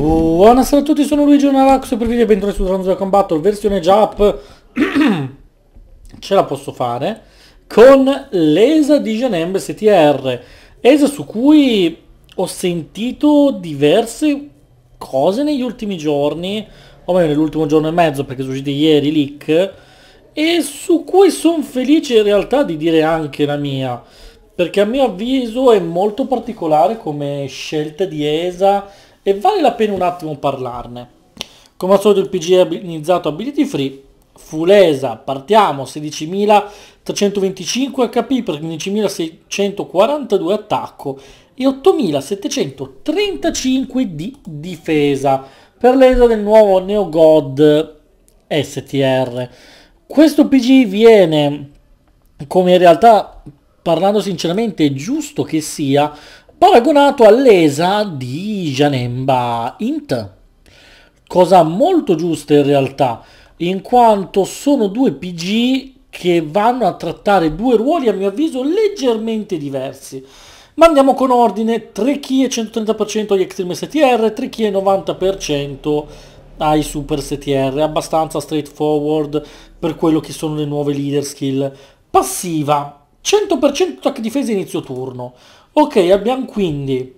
Buonasera a tutti, sono Luigi Onarax, super video e bentornati su Transfer Combattle, versione Jap Ce la posso fare Con l'ESA di Genembe STR ESA su cui ho sentito diverse cose negli ultimi giorni O meglio nell'ultimo giorno e mezzo perché sono usciti ieri leak E su cui sono felice in realtà di dire anche la mia Perché a mio avviso è molto particolare come scelta di ESA e vale la pena un attimo parlarne. Come al solito il PG è iniziato ability free, Fulesa, partiamo, 16.325 HP per 15.642 attacco e 8.735 di difesa per l'esa del nuovo NeoGod STR. Questo PG viene, come in realtà parlando sinceramente è giusto che sia, paragonato all'ESA di Janemba Int, cosa molto giusta in realtà, in quanto sono due PG che vanno a trattare due ruoli a mio avviso leggermente diversi. Ma andiamo con ordine, 3 key e 130% agli Extreme STR, 3 key e 90% ai Super STR, abbastanza straightforward per quello che sono le nuove leader skill. Passiva, 100% attack difesa inizio turno, Ok, abbiamo quindi,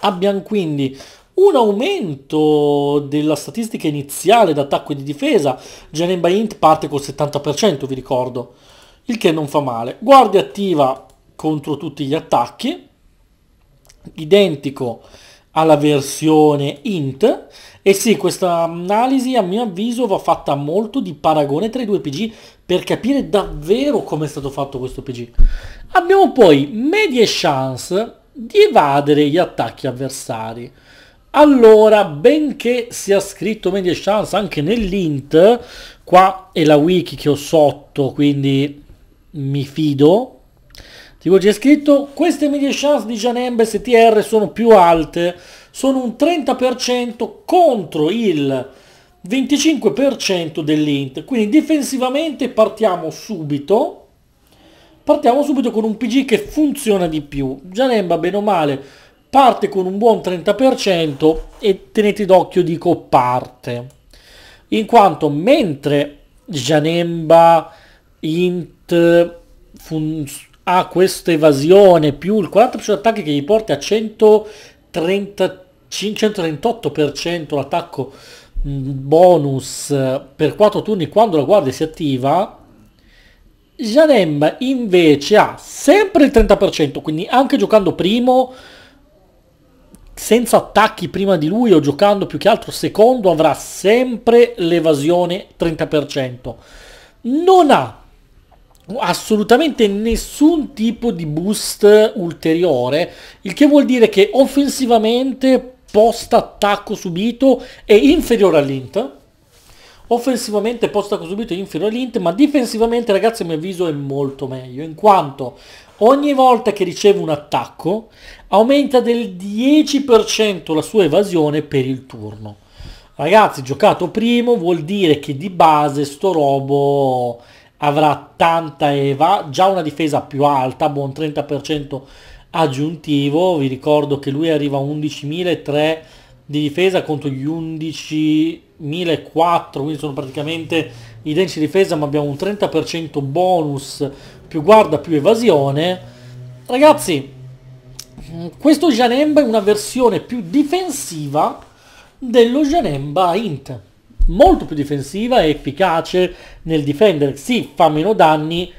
abbiamo quindi un aumento della statistica iniziale d'attacco e di difesa. Genemba Int parte col 70%, vi ricordo, il che non fa male. Guardia attiva contro tutti gli attacchi, identico alla versione int e sì questa analisi a mio avviso va fatta molto di paragone tra i due PG per capire davvero come è stato fatto questo PG. Abbiamo poi medie chance di evadere gli attacchi avversari. Allora, benché sia scritto medie chance anche nell'int, qua è la wiki che ho sotto, quindi mi fido, Tipo c'è scritto, queste medie chance di Janembe STR sono più alte, sono un 30% contro il 25% dell'Int. Quindi difensivamente partiamo subito, partiamo subito con un PG che funziona di più. Janemba bene o male parte con un buon 30% e tenete d'occhio dico parte. In quanto mentre Janemba, Int, funziona ha questa evasione più il 40% attacchi che gli porta a 130, 138% l'attacco bonus eh, per 4 turni quando la guardia si attiva, Janem invece ha sempre il 30%, quindi anche giocando primo, senza attacchi prima di lui o giocando più che altro secondo, avrà sempre l'evasione 30%. Non ha assolutamente nessun tipo di boost ulteriore, il che vuol dire che offensivamente post attacco subito è inferiore all'Int, offensivamente post attacco subito è inferiore all'Int, ma difensivamente ragazzi a mio avviso è molto meglio, in quanto ogni volta che riceve un attacco aumenta del 10% la sua evasione per il turno. Ragazzi, giocato primo vuol dire che di base sto robo avrà tanta Eva, già una difesa più alta, buon 30% aggiuntivo, vi ricordo che lui arriva a 11.003 di difesa contro gli 11.004, quindi sono praticamente identici di difesa, ma abbiamo un 30% bonus, più guarda, più evasione. Ragazzi, questo Janemba è una versione più difensiva dello Janemba Int molto più difensiva e efficace nel difendere. Sì, fa meno danni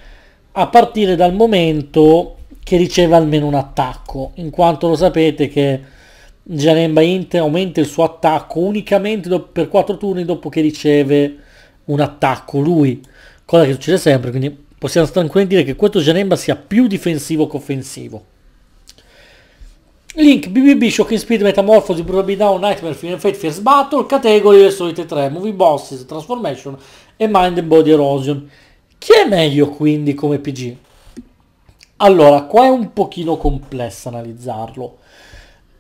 a partire dal momento che riceve almeno un attacco, in quanto lo sapete che Jaren Inter aumenta il suo attacco unicamente per 4 turni dopo che riceve un attacco lui, cosa che succede sempre, quindi possiamo tranquilli dire che questo Janemba sia più difensivo che offensivo. Link, BBB, Shocking Speed, Metamorphosi, Brutally Down, Nightmare, Final Fate, Fierce Battle, categorie le solite 3, Movie Bosses, Transformation e Mind and Body Erosion. Chi è meglio quindi come PG? Allora, qua è un pochino complesso analizzarlo.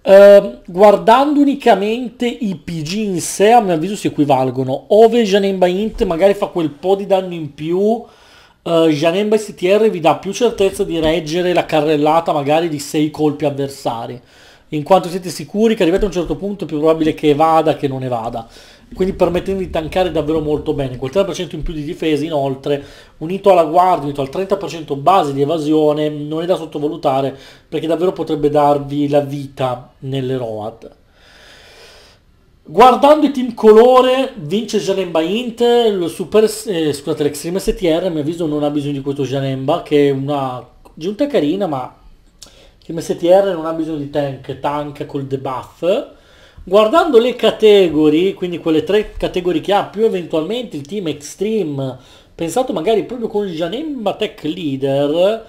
Uh, guardando unicamente i PG in sé, a mio avviso si equivalgono. Ove Janemba Int magari fa quel po' di danno in più, uh, eh, Janemba STR vi dà più certezza di reggere la carrellata magari di 6 colpi avversari, in quanto siete sicuri che arrivate a un certo punto è più probabile che evada che non evada. Quindi permettendovi di tankare davvero molto bene, quel 3% in più di difesa inoltre, unito alla guardia, unito al 30% base di evasione, non è da sottovalutare perché davvero potrebbe darvi la vita nelle ROAD. Guardando i team colore, vince Janemba Int, lo super, eh, scusate, l'extreme STR a mio avviso non ha bisogno di questo Janemba, che è una giunta carina, ma team STR non ha bisogno di tank, tank col debuff. Guardando le categorie, quindi quelle tre categorie che ha, più eventualmente il team Extreme, pensato magari proprio con Janemba Tech Leader,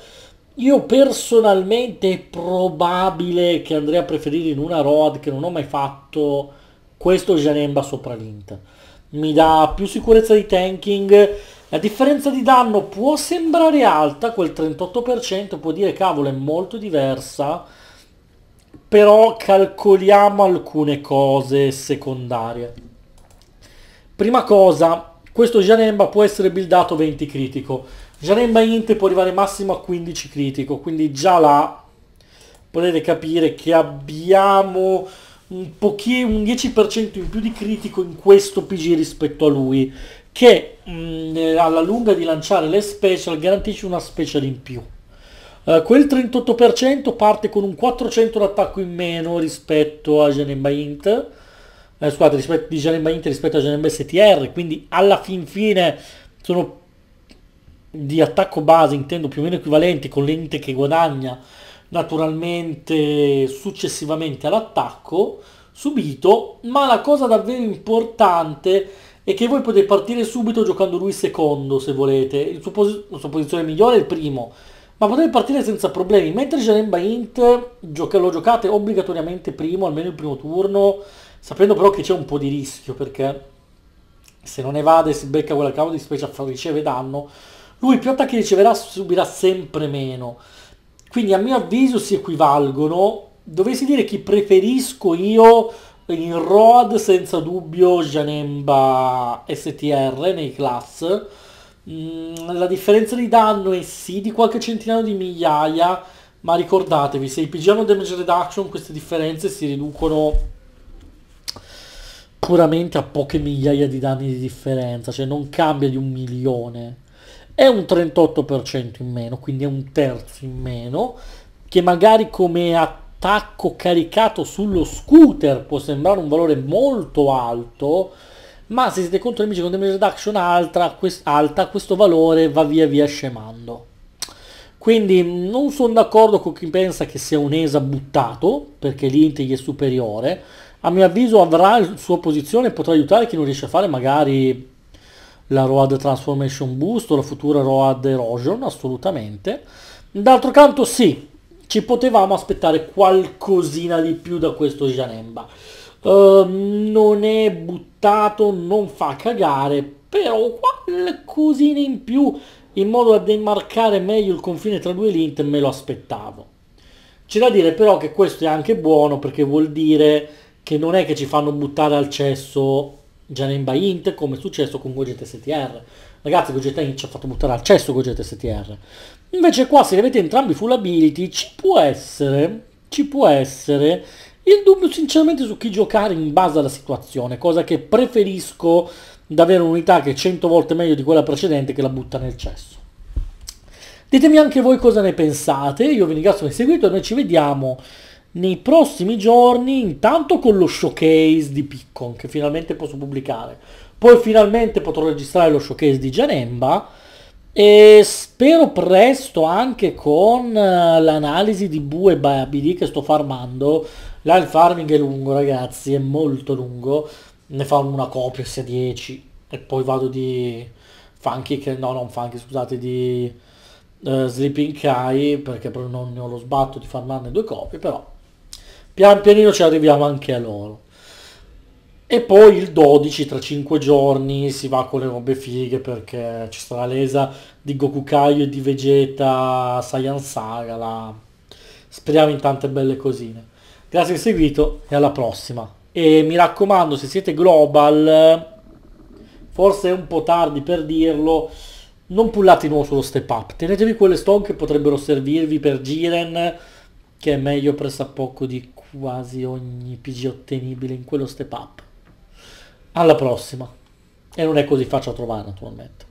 io personalmente è probabile che andrei a preferire in una road che non ho mai fatto questo Janemba sopra l'Int. Mi dà più sicurezza di tanking, la differenza di danno può sembrare alta, quel 38% può dire cavolo è molto diversa, però calcoliamo alcune cose secondarie. Prima cosa, questo Janemba può essere buildato 20 critico, Janemba Int può arrivare massimo a 15 critico, quindi già là potete capire che abbiamo un, pochino, un 10% in più di critico in questo PG rispetto a lui, che mh, mm, alla lunga di lanciare le special garantisce una special in più. Uh, quel 38% parte con un 400 d'attacco in meno rispetto a Genemba Int, eh, scusate, rispetto, di Genemba Int rispetto a Genemba STR, quindi alla fin fine sono di attacco base intendo più o meno equivalenti con l'ente che guadagna naturalmente successivamente all'attacco subito, ma la cosa davvero importante è che voi potete partire subito giocando lui secondo se volete, suo pos la sua posizione migliore è il primo, ma potete partire senza problemi, mentre Janemba Int gioca lo giocate obbligatoriamente primo, almeno il primo turno, sapendo però che c'è un po' di rischio perché se non evade si becca quella cavolo di specie a far riceve danno, lui più attacchi riceverà subirà sempre meno. Quindi a mio avviso si equivalgono. Dovessi dire chi preferisco io in Road senza dubbio Janemba STR nei class. Mm, la differenza di danno è sì di qualche centinaio di migliaia, ma ricordatevi, se i PG hanno damage reduction queste differenze si riducono puramente a poche migliaia di danni di differenza, cioè non cambia di un milione è un 38% in meno, quindi è un terzo in meno, che magari come attacco caricato sullo scooter può sembrare un valore molto alto, ma se siete contro nemici con damage reduction alta, quest- alta, questo valore va via via scemando. Quindi non sono d'accordo con chi pensa che sia un ESA buttato, perché l'Inte gli è superiore. A mio avviso avrà la sua posizione e potrà aiutare chi non riesce a fare magari la ROAD Transformation Boost o la futura ROAD Erosion, assolutamente. D'altro canto sì, ci potevamo aspettare qualcosina di più da questo Janemba. Uh, non è buttato, non fa cagare, però qualcosina in più in modo da demarcare meglio il confine tra due lint me lo aspettavo. C'è da dire però che questo è anche buono perché vuol dire che non è che ci fanno buttare al cesso Genen Int come è successo con Gojet STR. Ragazzi Gojet Int ci ha fatto buttare al cesso Gogeta STR. Invece qua se avete entrambi full ability ci può essere, ci può essere il dubbio sinceramente su chi giocare in base alla situazione, cosa che preferisco da avere un'unità che è 100 volte meglio di quella precedente che la butta nel cesso. Ditemi anche voi cosa ne pensate, io vi ringrazio per il seguito e noi ci vediamo nei prossimi giorni, intanto con lo showcase di Piccon, che finalmente posso pubblicare, poi finalmente potrò registrare lo showcase di Janemba e spero presto anche con eh, l'analisi di Bue Babidi che sto farmando. Là il farming è lungo ragazzi, è molto lungo, ne farò una copia sia 10 e poi vado di Funky, che, no non Funky scusate, di... Uh, Sleeping Kai perché non ne ho lo sbatto di farmarne due copie però Pian pianino ci arriviamo anche a loro. E poi il 12, tra 5 giorni, si va con le robe fighe perché ci sarà l'esa di Goku Kaio e di Vegeta Saiyan Saga. La... Speriamo in tante belle cosine. Grazie per aver seguito e alla prossima. E mi raccomando, se siete global, forse è un po' tardi per dirlo, non pullate di nuovo sullo step up. Tenetevi quelle stone che potrebbero servirvi per Giren, che è meglio pressappoco di quasi ogni PG ottenibile in quello step up. Alla prossima. E non è così faccio a trovare naturalmente.